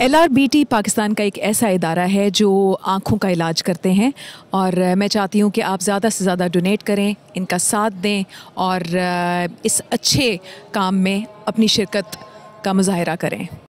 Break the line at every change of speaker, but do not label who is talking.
L Pakistan का एक ऐसा इदारा है जो आँखों का इलाज करते हैं और मैं चाहती हूँ कि आप ज़्यादा से ज़्यादा डोनेट करें इनका साथ दें और इस अच्छे काम में अपनी शिरकत का मुजाहरा करें